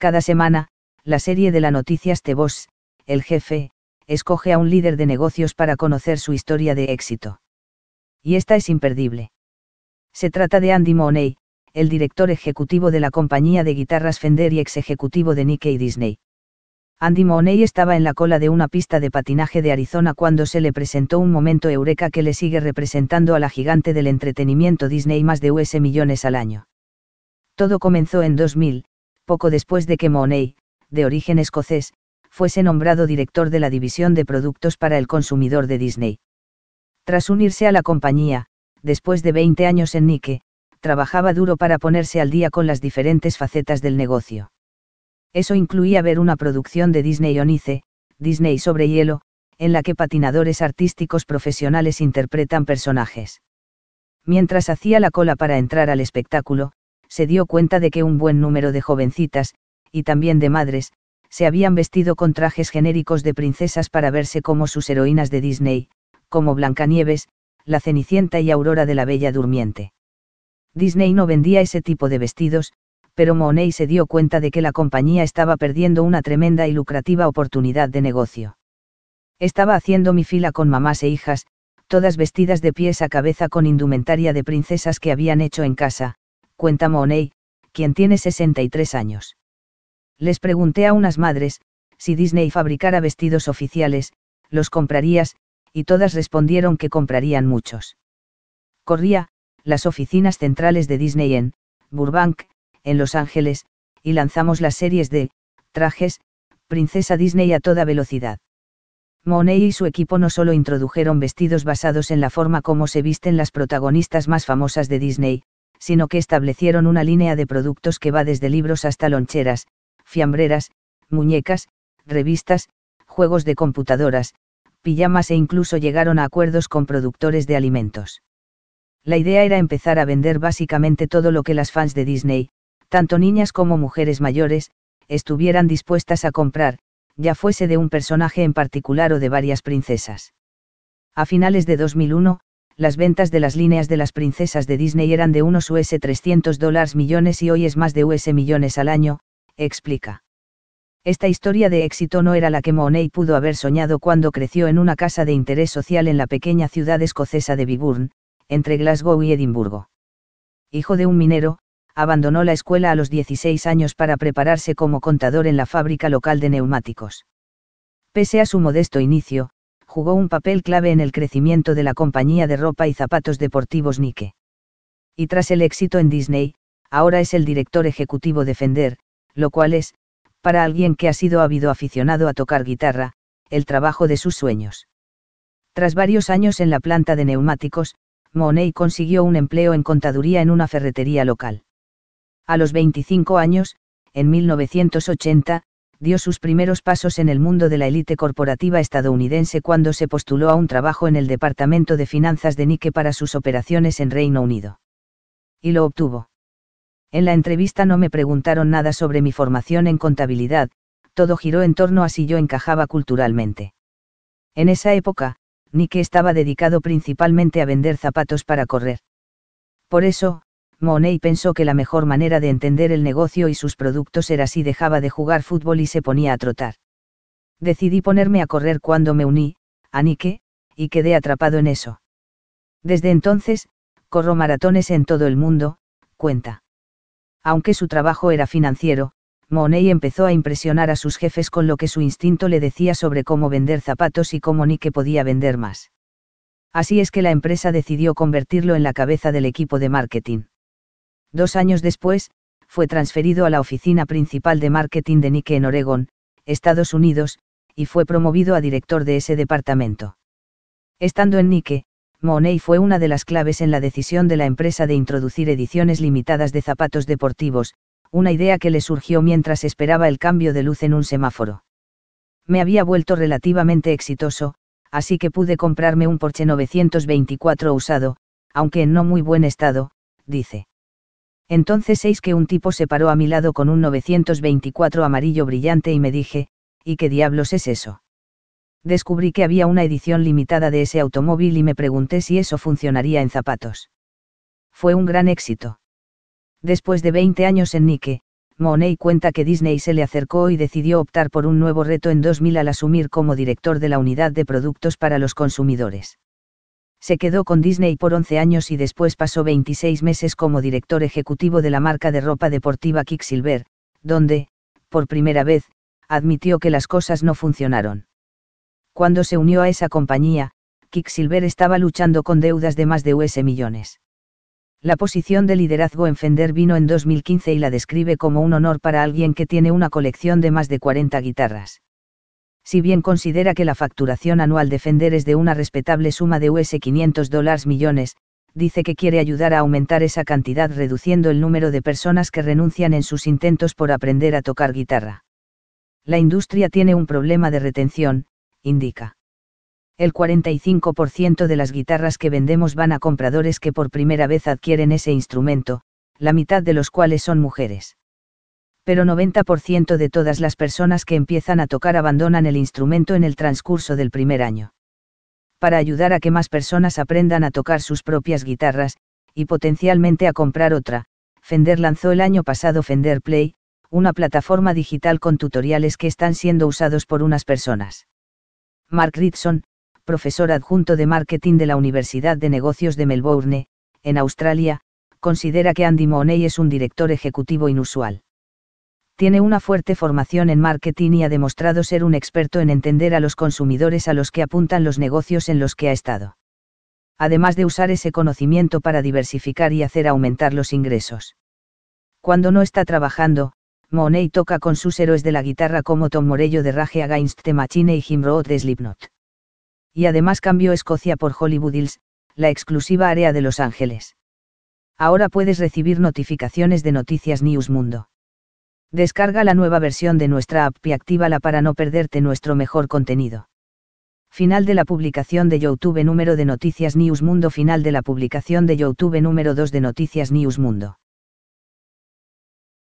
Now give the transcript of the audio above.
Cada semana, la serie de la Noticias Boss, el jefe, escoge a un líder de negocios para conocer su historia de éxito. Y esta es imperdible. Se trata de Andy Mooney, el director ejecutivo de la compañía de guitarras Fender y ex ejecutivo de y Disney. Andy Mooney estaba en la cola de una pista de patinaje de Arizona cuando se le presentó un momento eureka que le sigue representando a la gigante del entretenimiento Disney más de US millones al año. Todo comenzó en 2000, poco después de que Mooney, de origen escocés, fuese nombrado director de la división de productos para el consumidor de Disney. Tras unirse a la compañía, después de 20 años en Nike, trabajaba duro para ponerse al día con las diferentes facetas del negocio. Eso incluía ver una producción de Disney on Ice, Disney sobre hielo, en la que patinadores artísticos profesionales interpretan personajes. Mientras hacía la cola para entrar al espectáculo, se dio cuenta de que un buen número de jovencitas, y también de madres, se habían vestido con trajes genéricos de princesas para verse como sus heroínas de Disney, como Blancanieves, la Cenicienta y Aurora de la Bella Durmiente. Disney no vendía ese tipo de vestidos, pero Monet se dio cuenta de que la compañía estaba perdiendo una tremenda y lucrativa oportunidad de negocio. Estaba haciendo mi fila con mamás e hijas, todas vestidas de pies a cabeza con indumentaria de princesas que habían hecho en casa, cuenta Monet, quien tiene 63 años. Les pregunté a unas madres, si Disney fabricara vestidos oficiales, los comprarías, y todas respondieron que comprarían muchos. Corría, las oficinas centrales de Disney en Burbank, en Los Ángeles, y lanzamos las series de trajes, Princesa Disney a toda velocidad. Monet y su equipo no solo introdujeron vestidos basados en la forma como se visten las protagonistas más famosas de Disney, sino que establecieron una línea de productos que va desde libros hasta loncheras, fiambreras, muñecas, revistas, juegos de computadoras, pijamas e incluso llegaron a acuerdos con productores de alimentos. La idea era empezar a vender básicamente todo lo que las fans de Disney, tanto niñas como mujeres mayores, estuvieran dispuestas a comprar, ya fuese de un personaje en particular o de varias princesas. A finales de 2001, las ventas de las líneas de las princesas de Disney eran de unos US 300 millones y hoy es más de US millones al año, explica. Esta historia de éxito no era la que Monet pudo haber soñado cuando creció en una casa de interés social en la pequeña ciudad escocesa de Biburn, entre Glasgow y Edimburgo. Hijo de un minero, abandonó la escuela a los 16 años para prepararse como contador en la fábrica local de neumáticos. Pese a su modesto inicio, jugó un papel clave en el crecimiento de la compañía de ropa y zapatos deportivos Nike. Y tras el éxito en Disney, ahora es el director ejecutivo de Fender, lo cual es, para alguien que ha sido ávido aficionado a tocar guitarra, el trabajo de sus sueños. Tras varios años en la planta de neumáticos, Monet consiguió un empleo en contaduría en una ferretería local. A los 25 años, en 1980, dio sus primeros pasos en el mundo de la élite corporativa estadounidense cuando se postuló a un trabajo en el Departamento de Finanzas de Nike para sus operaciones en Reino Unido. Y lo obtuvo. En la entrevista no me preguntaron nada sobre mi formación en contabilidad, todo giró en torno a si yo encajaba culturalmente. En esa época, Nike estaba dedicado principalmente a vender zapatos para correr. Por eso, Monet pensó que la mejor manera de entender el negocio y sus productos era si dejaba de jugar fútbol y se ponía a trotar. Decidí ponerme a correr cuando me uní, a Nike, y quedé atrapado en eso. Desde entonces, corro maratones en todo el mundo, cuenta. Aunque su trabajo era financiero, Monet empezó a impresionar a sus jefes con lo que su instinto le decía sobre cómo vender zapatos y cómo Nike podía vender más. Así es que la empresa decidió convertirlo en la cabeza del equipo de marketing. Dos años después, fue transferido a la oficina principal de marketing de Nike en Oregón, Estados Unidos, y fue promovido a director de ese departamento. Estando en Nike, Monet fue una de las claves en la decisión de la empresa de introducir ediciones limitadas de zapatos deportivos, una idea que le surgió mientras esperaba el cambio de luz en un semáforo. Me había vuelto relativamente exitoso, así que pude comprarme un Porsche 924 usado, aunque en no muy buen estado, dice. Entonces seis que un tipo se paró a mi lado con un 924 amarillo brillante y me dije, ¿y qué diablos es eso? Descubrí que había una edición limitada de ese automóvil y me pregunté si eso funcionaría en zapatos. Fue un gran éxito. Después de 20 años en Nike, Monet cuenta que Disney se le acercó y decidió optar por un nuevo reto en 2000 al asumir como director de la unidad de productos para los consumidores se quedó con Disney por 11 años y después pasó 26 meses como director ejecutivo de la marca de ropa deportiva Kicksilver, donde, por primera vez, admitió que las cosas no funcionaron. Cuando se unió a esa compañía, Kicksilver estaba luchando con deudas de más de US millones. La posición de liderazgo en Fender vino en 2015 y la describe como un honor para alguien que tiene una colección de más de 40 guitarras si bien considera que la facturación anual de Fender es de una respetable suma de US$500 millones, dice que quiere ayudar a aumentar esa cantidad reduciendo el número de personas que renuncian en sus intentos por aprender a tocar guitarra. La industria tiene un problema de retención, indica. El 45% de las guitarras que vendemos van a compradores que por primera vez adquieren ese instrumento, la mitad de los cuales son mujeres pero 90% de todas las personas que empiezan a tocar abandonan el instrumento en el transcurso del primer año. Para ayudar a que más personas aprendan a tocar sus propias guitarras, y potencialmente a comprar otra, Fender lanzó el año pasado Fender Play, una plataforma digital con tutoriales que están siendo usados por unas personas. Mark Ritson, profesor adjunto de marketing de la Universidad de Negocios de Melbourne, en Australia, considera que Andy Money es un director ejecutivo inusual tiene una fuerte formación en marketing y ha demostrado ser un experto en entender a los consumidores a los que apuntan los negocios en los que ha estado. Además de usar ese conocimiento para diversificar y hacer aumentar los ingresos. Cuando no está trabajando, Monet toca con sus héroes de la guitarra como Tom Morello de Rage Against the Machine y Jim Roth de Slipknot. Y además cambió Escocia por Hollywood Hills, la exclusiva área de Los Ángeles. Ahora puedes recibir notificaciones de Noticias News Mundo. Descarga la nueva versión de nuestra app y actívala para no perderte nuestro mejor contenido. Final de la publicación de YouTube número de Noticias News Mundo. Final de la publicación de YouTube número 2 de Noticias News Mundo.